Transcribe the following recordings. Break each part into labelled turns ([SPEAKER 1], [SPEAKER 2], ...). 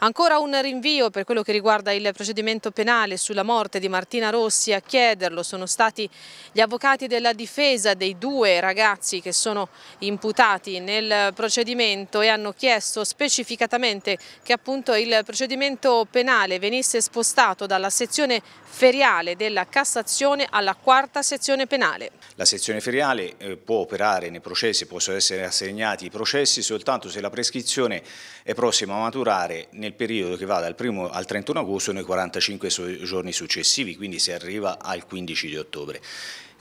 [SPEAKER 1] Ancora un rinvio per quello che riguarda il procedimento penale sulla morte di Martina Rossi. A chiederlo sono stati gli avvocati della difesa dei due ragazzi che sono imputati nel procedimento e hanno chiesto specificatamente che appunto il procedimento penale venisse spostato dalla sezione feriale della Cassazione alla quarta sezione penale.
[SPEAKER 2] La sezione feriale eh, può operare nei processi, possono essere assegnati i processi soltanto se la prescrizione è prossima a maturare nel nel periodo che va dal 1 al 31 agosto e nei 45 giorni successivi, quindi si arriva al 15 di ottobre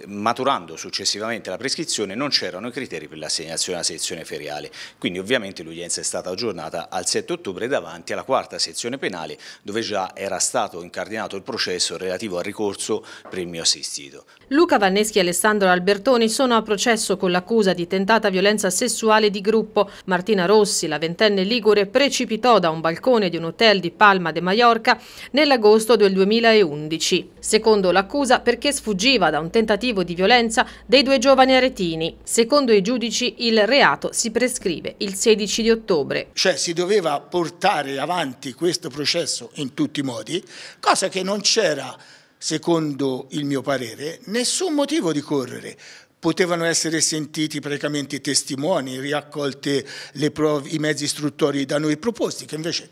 [SPEAKER 2] maturando successivamente la prescrizione non c'erano i criteri per l'assegnazione alla sezione feriale, quindi ovviamente l'udienza è stata aggiornata al 7 ottobre davanti alla quarta sezione penale dove già era stato incardinato il processo relativo al ricorso per il mio assistito.
[SPEAKER 1] Luca Vanneschi e Alessandro Albertoni sono a processo con l'accusa di tentata violenza sessuale di gruppo. Martina Rossi, la ventenne Ligure, precipitò da un balcone di un hotel di Palma de Mallorca nell'agosto del 2011. Secondo l'accusa perché sfuggiva da un tentativo tentativo di violenza dei due giovani aretini. Secondo i giudici il reato si prescrive il 16 di ottobre. Cioè si doveva portare
[SPEAKER 3] avanti questo processo in tutti i modi, cosa che non c'era, secondo il mio parere, nessun motivo di correre potevano essere sentiti praticamente i testimoni, riaccolte le prove, i mezzi istruttori da noi proposti, che invece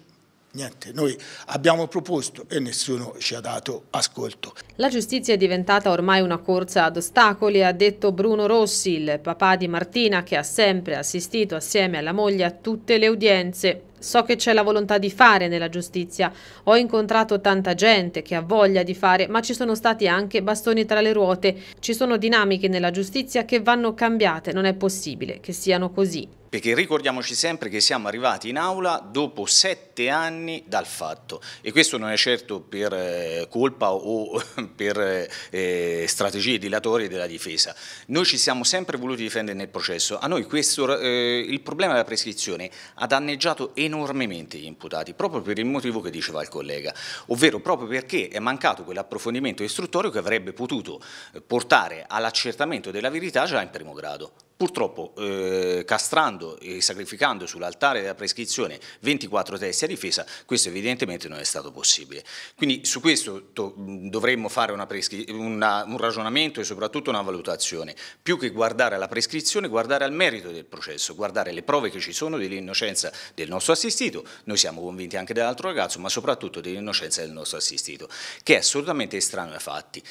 [SPEAKER 3] Niente, noi abbiamo proposto e nessuno ci ha dato ascolto.
[SPEAKER 1] La giustizia è diventata ormai una corsa ad ostacoli, ha detto Bruno Rossi, il papà di Martina che ha sempre assistito assieme alla moglie a tutte le udienze. So che c'è la volontà di fare nella giustizia. Ho incontrato tanta gente che ha voglia di fare, ma ci sono stati anche bastoni tra le ruote. Ci sono dinamiche nella giustizia che vanno cambiate, non è possibile che siano così.
[SPEAKER 2] Perché ricordiamoci sempre che siamo arrivati in aula dopo sette anni dal fatto e questo non è certo per eh, colpa o per eh, eh, strategie dilatorie della difesa. Noi ci siamo sempre voluti difendere nel processo, a noi questo, il problema della prescrizione ha danneggiato enormemente enormemente gli imputati, proprio per il motivo che diceva il collega, ovvero proprio perché è mancato quell'approfondimento istruttorio che avrebbe potuto eh, portare all'accertamento della verità già in primo grado. Purtroppo eh, castrando e sacrificando sull'altare della prescrizione 24 testi a difesa, questo evidentemente non è stato possibile. Quindi su questo dovremmo fare una una, un ragionamento e soprattutto una valutazione. Più che guardare alla prescrizione, guardare al merito del processo, guardare le prove che ci sono dell'innocenza del nostro assistito, noi siamo convinti anche dell'altro ragazzo, ma soprattutto dell'innocenza del nostro assistito, che è assolutamente estraneo ai fatti.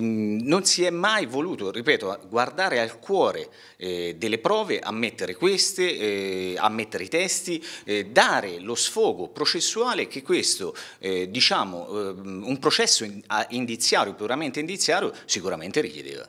[SPEAKER 2] Non si è mai voluto, ripeto, guardare al cuore eh, eh, delle prove, ammettere queste, eh, ammettere i testi, eh, dare lo sfogo processuale che questo, eh, diciamo, ehm, un processo indiziario, puramente indiziario, sicuramente richiedeva.